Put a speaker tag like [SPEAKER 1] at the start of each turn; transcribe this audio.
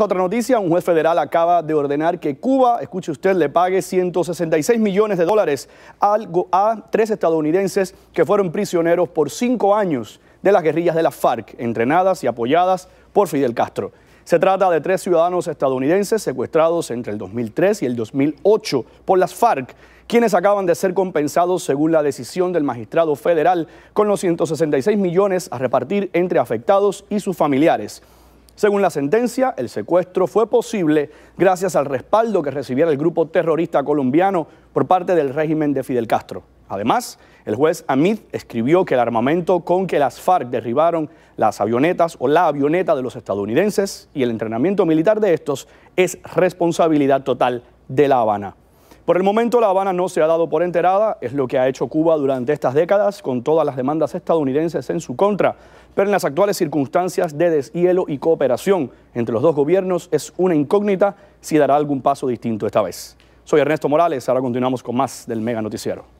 [SPEAKER 1] otra noticia. Un juez federal acaba de ordenar que Cuba, escuche usted, le pague 166 millones de dólares a tres estadounidenses que fueron prisioneros por cinco años de las guerrillas de las FARC, entrenadas y apoyadas por Fidel Castro. Se trata de tres ciudadanos estadounidenses secuestrados entre el 2003 y el 2008 por las FARC, quienes acaban de ser compensados según la decisión del magistrado federal con los 166 millones a repartir entre afectados y sus familiares. Según la sentencia, el secuestro fue posible gracias al respaldo que recibiera el grupo terrorista colombiano por parte del régimen de Fidel Castro. Además, el juez Amid escribió que el armamento con que las FARC derribaron las avionetas o la avioneta de los estadounidenses y el entrenamiento militar de estos es responsabilidad total de La Habana. Por el momento, La Habana no se ha dado por enterada, es lo que ha hecho Cuba durante estas décadas con todas las demandas estadounidenses en su contra, pero en las actuales circunstancias de deshielo y cooperación entre los dos gobiernos es una incógnita si dará algún paso distinto esta vez. Soy Ernesto Morales, ahora continuamos con más del Mega Noticiero.